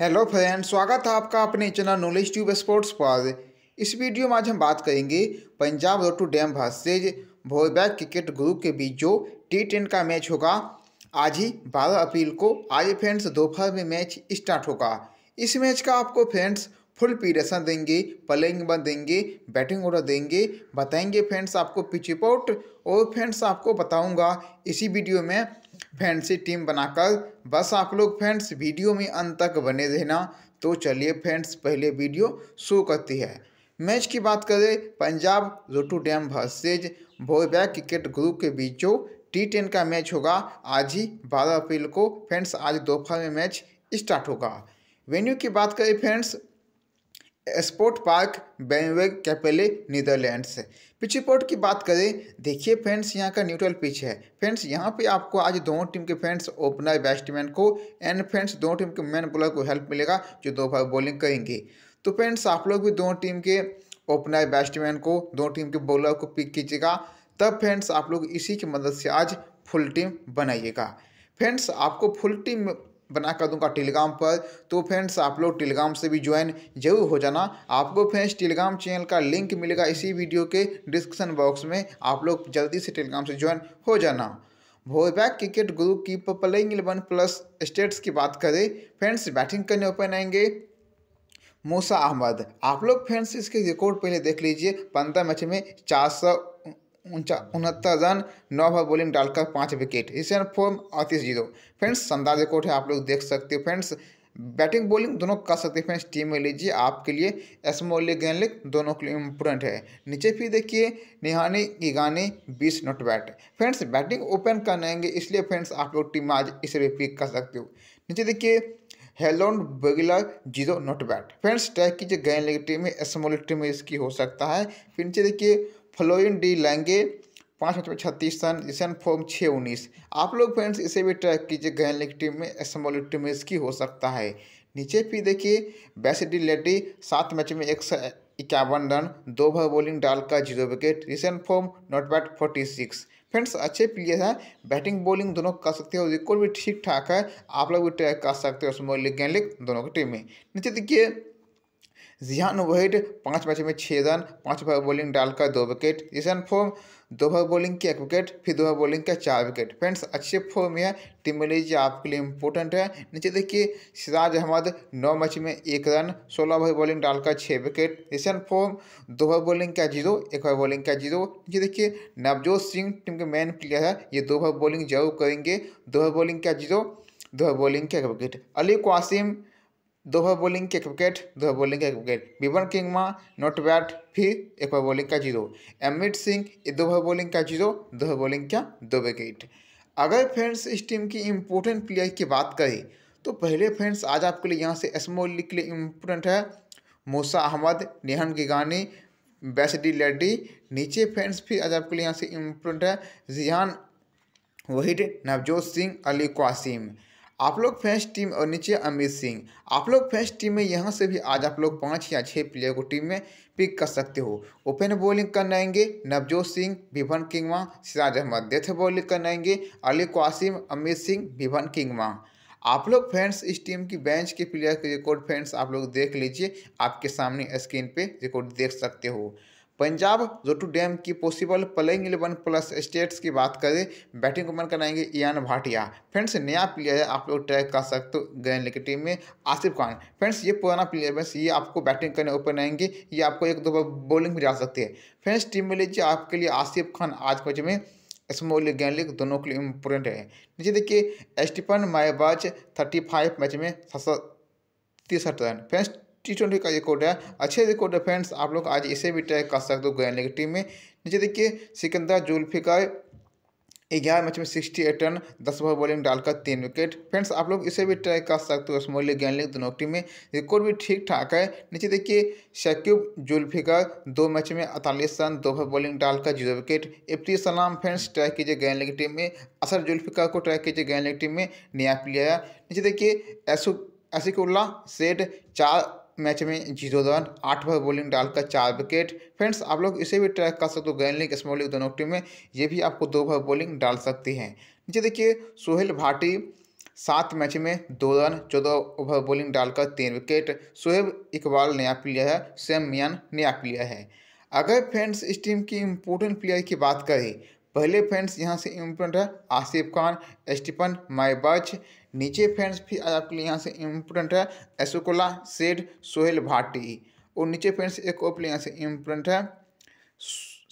hello friend स्वागत है आपका अपने चैनल नॉलेज ट्यूब स्पोर्ट्स पर इस वीडियो में आज हम बात करेंगे Punjab Rotterdam versus Voorburg cricket group के बीच जो टी टेन का मैच होगा आज ही 12 अप्रैल को आज फ्रेंड्स दोपहर में मैच स्टार्ट होगा इस मैच का आपको फ्रेंड्स फुल पीडेशन देंगे प्लेइंग बन देंगे बैटिंग ऑर्डर देंगे बताएंगे फ्रेंड्स आपको पिच रिपोर्ट और फ्रेंड्स आपको बताऊंगा इसी वीडियो में फ्रेंड्स टीम बनाकर बस आप लोग फ्रेंड्स वीडियो में अंत तक बने रहना तो चलिए फ्रेंड्स पहले वीडियो शुरू करती है मैच की बात करें Punjab Rotterdam versus Voorburg cricket group के बीचों टी टेन का मैच होगा आज ही बारह अप्रैल को फ्रेंड्स आज दोपहर में मैच स्टार्ट होगा वेन्यू की बात करें friends sport park Bermweg Capelle Netherlands pitch report की बात करें देखिए फ्रेंड्स यहाँ का न्यूट्रल पिच है फ्रेंड्स यहाँ पे आपको आज दोनों टीम के फ्रेंड्स ओपनर बैट्समैन को एंड फ्रेंड्स दोनों टीम के मैन बॉलर को हेल्प मिलेगा जो दो बार बॉलिंग करेंगे तो फ्रेंड्स आप लोग भी दोनों टीम के ओपनर बैट्समैन को दोनों टीम के बॉलर को पिक कीजिएगा तब फ्रेंड्स आप लोग इसी की मदद से आज फुल टीम बनाइएगा फ्रेंड्स आपको फुल टीम बना कर दूंगा टेलीग्राम पर तो फ्रेंड्स आप लोग टेलीग्राम से भी ज्वाइन जरूर हो जाना आपको फ्रेंड्स टेलीग्राम चैनल का लिंक मिलेगा इसी वीडियो के डिस्क्रिप्शन बॉक्स में आप लोग जल्दी से टेलीग्राम से ज्वाइन हो जाना भोरबैक क्रिकेट ग्रुप की प्लेइंग इलेवन प्लस स्टेट्स की बात करें फ्रेंड्स बैटिंग करने ओपन आएंगे मूसा अहमद आप लोग फ्रेंड्स इसके रिकॉर्ड पहले देख लीजिए पंद्रह मैच में चार सौ उनहत्तर रन नौ ओवर बॉलिंग डालकर पाँच विकेट इस फॉर्म अड़तीस जीरो फ्रेंड्स संदाज रिकॉर्ड है आप लोग देख सकते हो फ्रेंड्स बैटिंग बॉलिंग दोनों कर सकते हैं फ्रेंड्स टीम में लीजिए आपके लिए एसमो लीग गेन लीग दोनों के लिए इम्पोर्टेंट है नीचे फिर देखिए निहानी इगानी बीस not bat friends batting open करनाएंगे इसलिए फ्रेंड्स आप लोग टीम आज इसे भी पिक कर सकते हो नीचे देखिए हेलोन बगिला zero not bat friends track कीजिए गेन लीग टीम में एसमो लीग टीम में इसकी हो सकता है फिर नीचे देखिए फ्लोइन डी लैंगे पाँच मैच में छत्तीस रन इसन फॉर्म छः उन्नीस आप लोग फ्रेंड्स इसे भी ट्रैक कीजिए गहन लीग टीम में स्मॉल टीम में इसकी हो सकता है नीचे फिर देखिए बेस्ट डी लेडी सात मैच में एक सौ इक्यावन रन दो भर बॉलिंग डालकर zero wicket recent form not bat forty six friends अच्छे प्लेयर हैं बैटिंग बॉलिंग दोनों कर सकते हो रिकॉर्ड भी ठीक ठाक है आप लोग भी ट्रैक कर सकते हो स्मॉल लीग गेंद लीग दोनों की टीम में नीचे देखिए जियान वेड पाँच मैच में छः रन पाँच ओवर बॉलिंग डालकर दो विकेट ईशान फॉर्म दो ओवर बॉलिंग के एक विकेट फिर दो ओवर बॉलिंग के चार विकेट फ्रेंड्स अच्छे फॉर्म में टीम लीजिए आपके लिए इंपॉर्टेंट है नीचे देखिए सिराज अहमद नौ मैच में एक रन सोलह ओवर बॉलिंग डालकर छः विकेट ईशान फॉर्म दो ओवर बॉलिंग का जीरो एक ओवर बॉलिंग का जीरो नीचे देखिए नवजोत सिंह टीम के मेन प्लेयर है ये दो ओवर बॉलिंग जरूर करेंगे दो ओवर बॉलिंग का जीरो दो ओवर बॉलिंग का विकेट अली क्वासिम दो ओवर बॉलिंग के एक विकेट दो ओवर बॉलिंग का एक wicket Vivian Kingma not bat फिर एक ओवर बॉलिंग का जीरो अमित सिंह दो ओवर बॉलिंग का जीरो दो ओवर बॉलिंग का दो विकेट अगर फ्रेंड्स इस टीम की इम्पोर्टेंट प्लेयर की बात करें तो पहले फ्रेंड्स आज आपके लिए यहाँ से स्मॉल लीग के लिए इम्पोर्टेंट है मूसा अहमद नेहन गिगानी बैसडी लेडी नीचे फ्रेंड्स फिर आज आपके लिए यहाँ से इम्पोर्टेंट है जिहान वहीद नवजोत सिंह अली कासिम आप लोग फैंस टीम और नीचे अमित सिंह आप लोग फैंस टीम में यहाँ से भी आज आप लोग पाँच या छः प्लेयर को टीम में पिक कर सकते हो ओपन बॉलिंग आएंगे Navjot Singh Vivian Kingma Siraj Ahmed death bowling आएंगे अली क्वासिम अमित सिंह विभन किंगमा आप लोग फ्रेंड्स इस टीम की बेंच के प्लेयर के रिकॉर्ड फ्रेंड्स आप लोग देख लीजिए आपके सामने स्क्रीन पे रिकॉर्ड देख सकते हो पंजाब जोटू डैम की possible playing eleven plus stats की बात करें बैटिंग ओपन कराएंगे इयान भाटिया फ्रेंड्स नया प्लेयर है आप लोग ट्रैक कर सकते हो ग्रैंड लीग की टीम में आसिफ खान फ्रेंड्स ये पुराना प्लेयर बस ये आपको बैटिंग करने ओपन आएंगे ये आपको एक दो बार बॉलिंग भी जा सकती है फ्रेंड्स टीम में लीजिए आपके लिए आसिफ खान आज के में स्मॉल लीग गैन लीग दोनों के लिए इम्पोर्टेंट है नीचे देखिए Stephan Myburgh thirty five match में तिरसठ रन फ्रेंड्स टी ट्वेंटी का ये कोड है अच्छे से कोड है फ्रेंड्स आप लोग आज इसे भी ट्रैक कर सकते हो गोयनली की टीम में नीचे देखिए सिकंदर जुल्फिका ग्यारह मैच में सिक्सटी एट रन दस ओवर बॉलिंग डालकर तीन विकेट फ्रेंड्स आप लोग इसे भी ट्राई कर सकते हो स्मोली ज्ञान लीग दोनों टीम में रिकॉर्ड भी ठीक ठाक है नीचे देखिए शक्यूब जुल्फिका दो मैच में अड़तालीस रन दो ओवर बॉलिंग डालकर जीरो विकेट इफ्ती सलाम फ्रेंड्स ट्राई कीजिए गैन लीग टीम में असर जुल्फिका को ट्राई कीजिए गैन लीग टीम में नया प्लेयर नीचे देखिए एसु ऐसिकुल्ला सेठ चार मैच में जीरो रन आठ ओवर बॉलिंग डालकर चार विकेट फ्रेंड्स आप लोग इसे भी ट्रैक कर सकते हो गैन स्मॉलिंग स्मॉल दोनों टीम में ये भी आपको दो ओवर बॉलिंग डाल सकती हैं नीचे देखिए सोहेल भाटी सात मैच में दो रन चौदह ओवर बॉलिंग डालकर तीन विकेट सोहेब इकबाल नया प्लेयर है सैम मियान नया प्लेयर है अगर फ्रेंड्स इस टीम की इम्पोर्टेंट प्लेयर की बात करें पहले फ्रेंड्स यहाँ से इम्पोर्टेंट है आसिफ खान माई बच नीचे फ्रेंड्स भी आपके लिए यहाँ से इम्पोर्टेंट है एसुकोला सेड सोहेल भाटी और नीचे फ्रेंड्स एक और यहाँ से इम्पोर्टेंट है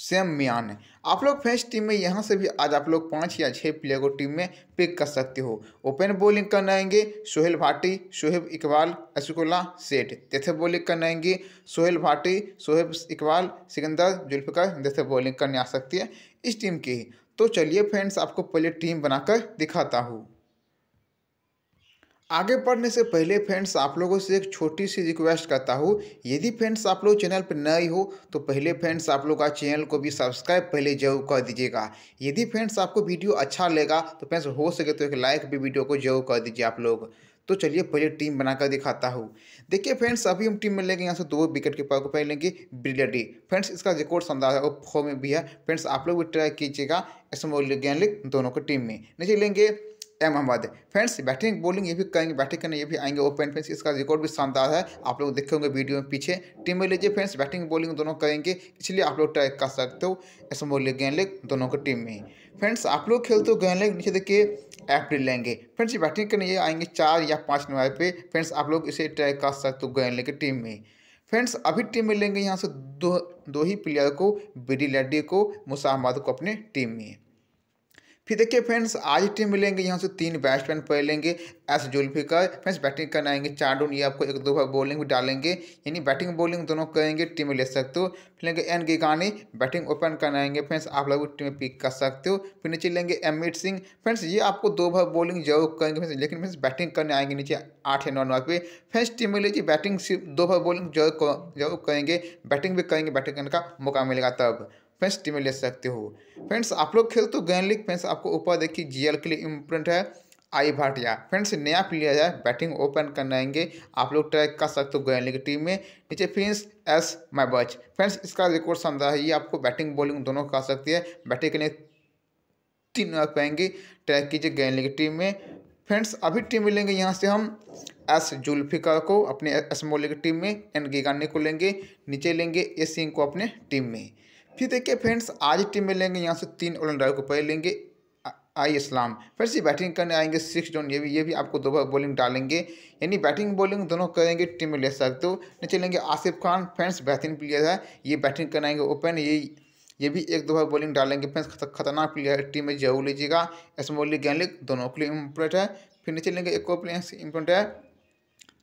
सेम मियान आप लोग फ्रेंड्स टीम में यहाँ से भी आज आप लोग पाँच या छः प्लेयर को टीम में पिक कर सकते हो ओपन बॉलिंग करना आएंगे सोहेल भाटी शोहेब इकबाल अशुकुल्ला सेठ जैसे बॉलिंग करना आएंगे सोहेल भाटी शोहेब इकबाल सिकंदर जुल्फिकर जैसे बॉलिंग करने आ सकती है इस टीम के तो चलिए फ्रेंड्स आपको पहले टीम बनाकर दिखाता हूँ आगे बढ़ने से पहले फ्रेंड्स आप लोगों से एक छोटी सी रिक्वेस्ट करता हूँ यदि फ्रेंड्स आप लोग चैनल पर नए हो तो पहले फ्रेंड्स आप लोग का चैनल को भी सब्सक्राइब पहले जरूर कर दीजिएगा यदि फ्रेंड्स आपको वीडियो अच्छा लगेगा तो फ्रेंड्स हो सके तो एक लाइक भी वीडियो को जरूर कर दीजिए आप लोग तो चलिए पहले टीम बनाकर दिखाता हूँ देखिए फ्रेंड्स अभी हम टीम में लेंगे यहाँ से दो विकेट के को पहले लेंगे ब्रिलियडी फ्रेंड्स इसका रिकॉर्ड शानदार है और फॉर्म में भी है फ्रेंड्स आप लोग भी ट्राई कीजिएगा एसमोल गेंद दोनों की टीम में नीचे लेंगे M Ahmed friends batting bowling ये भी करेंगे बैटिंग करने ये भी आएंगे ओपन फ्रेंड्स इसका रिकॉर्ड भी शानदार है आप लोग देखे होंगे वीडियो में पीछे टीम में लीजिए फ्रेंड्स बैटिंग बॉलिंग दोनों करेंगे इसलिए आप लोग ट्राई कर सकते हो एसमो लीग गेंद लेग दोनों की टीम में फ्रेंड्स आप लोग खेलते हो गेंद लेग नीचे देखिए एप्रिल लेंगे फ्रेंड्स ये बैटिंग करने ये आएंगे चार या पाँच नंबर पे फ्रेंड्स आप लोग इसे ट्राई कर सकते हो गेंद लेग टीम में फ्रेंड्स अभी टीम में लेंगे यहाँ से दो दो ही प्लेयर को डी लेडी को मुसा अहमद को अपने टीम में फिर देखिए फ्रेंड्स आज टीम मिलेंगे यहाँ से तीन बैट्समैन लेंगे एस जुल्फिकर फ्रेंड्स बैटिंग करने आएंगे चार डोन ये आपको एक दो बार बॉलिंग भी डालेंगे यानी बैटिंग बॉलिंग दोनों करेंगे टीम में ले सकते हो फिर लेंगे एन गिगानी बैटिंग ओपन करने आएंगे फ्रेंड्स आप लोग टीम में पिक कर सकते हो फिर नीचे लेंगे अमित सिंह फ्रेंड्स ये आपको दो बार बॉलिंग जरूर करेंगे फ्रेंड्स लेकिन फ्रेंड्स बैटिंग करने आएंगे नीचे आठ या नौ नौ पे फ्रेंड्स टीम में लीजिए बैटिंग सिर्फ दो बार बॉलिंग जरूर जरूर करेंगे बैटिंग भी करेंगे बैटिंग करने का मौका मिलेगा तब फ्रेंड्स टीम में ले सकते हो फ्रेंड्स आप लोग खेल तो गए लीग फ्रेंड्स आपको ऊपर देखिए जीएल के लिए इम्पोर्टेंट है आई भाटिया फ्रेंड्स नया प्लेयर है बैटिंग ओपन आएंगे आप लोग ट्रैक कर सकते हो गोयल लीग टीम में नीचे फ्रेंड्स एस बच फ्रेंड्स इसका रिकॉर्ड समझा है ये आपको बैटिंग बॉलिंग दोनों कर सकती है बैटिंग के लिए तीन रन पाएंगे ट्रैक कीजिए गोयल लीग टीम में फ्रेंड्स अभी टीम में लेंगे यहाँ से हम एस जुल्फिका को अपने एस मोलिक टीम में एन गिगानी को लेंगे नीचे लेंगे ए सिंह को अपने टीम में फिर देखिए फ्रेंड्स आज टीम में लेंगे यहाँ से तीन ओलन को पहले लेंगे आई इस्लाम फिर से बैटिंग करने आएंगे सिक्स डाउन ये भी ये भी आपको दो बॉलिंग डालेंगे यानी बैटिंग बॉलिंग दोनों करेंगे टीम में ले सकते हो नीचे लेंगे आसिफ खान फ्रेंड्स बेहतरीन प्लेयर है ये बैटिंग करने आएंगे ओपन ये ये भी एक दो बार बॉलिंग डालेंगे फ्रेंड्स खतरनाक प्लेयर है टीम में जरूर लीजिएगा स्मॉल गैनलिक दोनों के लिए इम्पोर्टेंट है फिर नीचे लेंगे एक और प्लेयर इम्पोर्टेंट है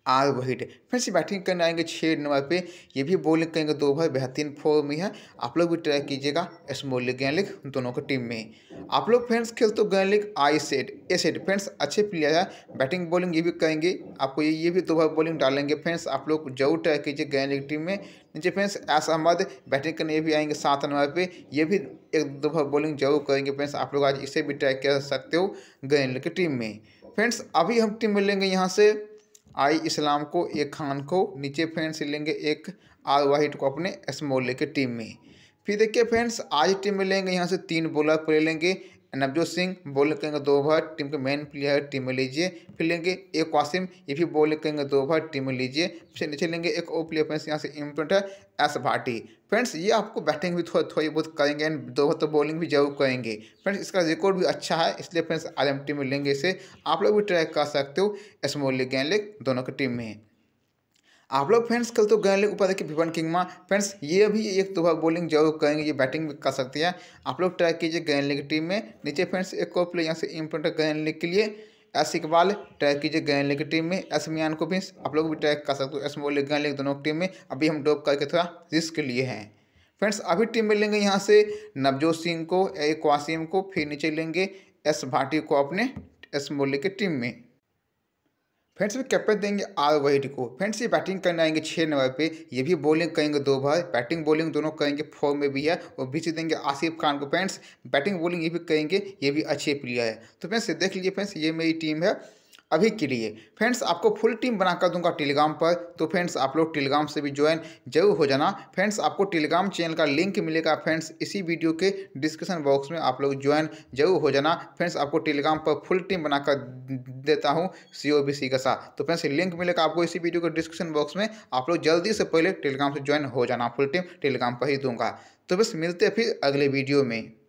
आर वहीट फ्रेंड्स बैटिंग करने आएंगे छः नंबर पे ये भी बॉलिंग करेंगे दो ओवर बेहतरीन फॉर्म में है आप लोग भी ट्राई कीजिएगा स्मॉल लीग गैन लीग दोनों की टीम में आप लोग फ्रेंड्स खेल तो गैन लीग आई सेट ए सेट फ्रेंड्स अच्छे प्लेयर है बैटिंग बॉलिंग ये भी करेंगे आपको ये ये भी दो ओवर बॉलिंग डालेंगे फ्रेंड्स आप लोग जरूर ट्राई कीजिए गैन लीग टीम में नीचे फ्रेंड्स एस अहमद बैटिंग करने भी आएंगे सात नंबर पर ये भी एक दो ओवर बॉलिंग जरूर करेंगे फ्रेंड्स आप लोग आज इसे भी ट्राई कर सकते हो गैन लीग की टीम में फ्रेंड्स अभी हम टीम मिलेंगे यहाँ से आई इस्लाम को एक खान को नीचे फ्रेंड्स लेंगे एक आर वाहिड को अपने स्मॉल के टीम में फिर देखिए फ्रेंड्स आज टीम में लेंगे यहाँ से तीन बॉलर प्ले लेंगे नवजोत सिंह बॉलिंग करेंगे दो ओवर टीम के मेन प्लेयर टीम में लीजिए फिर लेंगे एक वासिम ये भी बॉलिंग करेंगे दो ओवर टीम में लीजिए फिर नीचे लेंगे एक ओ प्लेयर फ्रेंड्स यहाँ से इम्पोर्टेंट है एस भाटी फ्रेंड्स ये आपको बैटिंग भी थोड़ी थोड़ी बहुत करेंगे एंड दो तो बॉलिंग भी जरूर करेंगे फ्रेंड्स इसका रिकॉर्ड भी अच्छा है इसलिए फ्रेंड्स आर एम टीम में लेंगे इसे आप लोग भी ट्राई कर सकते हो स्मॉल लीग गैन लेग दोनों की टीम में आप लोग फ्रेंड्स कल तो गैन गए ऊपर देखिए विपन किंगमा फ्रेंड्स ये भी एक दो बार बॉलिंग जरूर करेंगे ये बैटिंग भी कर सकती है आप लोग ट्राई कीजिए गैन लीग टीम में नीचे फ्रेंड्स एक और प्लेयर यहाँ से इम्पोर्टेंट गैन लीग के लिए एस इकबाल ट्रैक कीजिए गैन लेग की टीम में एस मियान को भी आप लोग भी ट्रैक कर सकते हो एस मोलिक गैन लेग दोनों की टीम में अभी हम डॉप करके थोड़ा रिस्क लिए हैं फ्रेंड्स अभी टीम में लेंगे यहाँ से नवजोत सिंह को ए क्वासिम को फिर नीचे लेंगे एस भाटी को अपने एस मोल की टीम में फ्रेंड्स भी कैप्टन देंगे आर वाइट को फ्रेंड्स ये बैटिंग करने आएंगे छः नंबर पे ये भी बॉलिंग करेंगे दो बार बैटिंग बॉलिंग दोनों करेंगे फॉर्म में भी है और बीच देंगे आसिफ खान को फ्रेंड्स बैटिंग बॉलिंग ये भी करेंगे ये भी अच्छे प्लेयर है तो फ्रेंड्स देख लीजिए फ्रेंड्स ये मेरी टीम है अभी के लिए फ्रेंड्स आपको फुल टीम बना कर दूंगा टेलीग्राम पर तो फ्रेंड्स आप लोग टेलीग्राम से भी ज्वाइन जरूर हो जाना फ्रेंड्स आपको टेलीग्राम चैनल का लिंक मिलेगा फ्रेंड्स इसी वीडियो के डिस्क्रिप्शन बॉक्स में आप लोग ज्वाइन जरूर हो जाना फ्रेंड्स आपको टेलीग्राम पर फुल टीम बनाकर देता हूँ सी का साथ तो फ्रेंड्स लिंक मिलेगा आपको इसी वीडियो के डिस्क्रिप्शन बॉक्स में आप लोग जल्दी से पहले टेलीग्राम से ज्वाइन हो जाना फुल टीम टेलीग्राम पर ही दूंगा तो बस मिलते हैं फिर अगले वीडियो में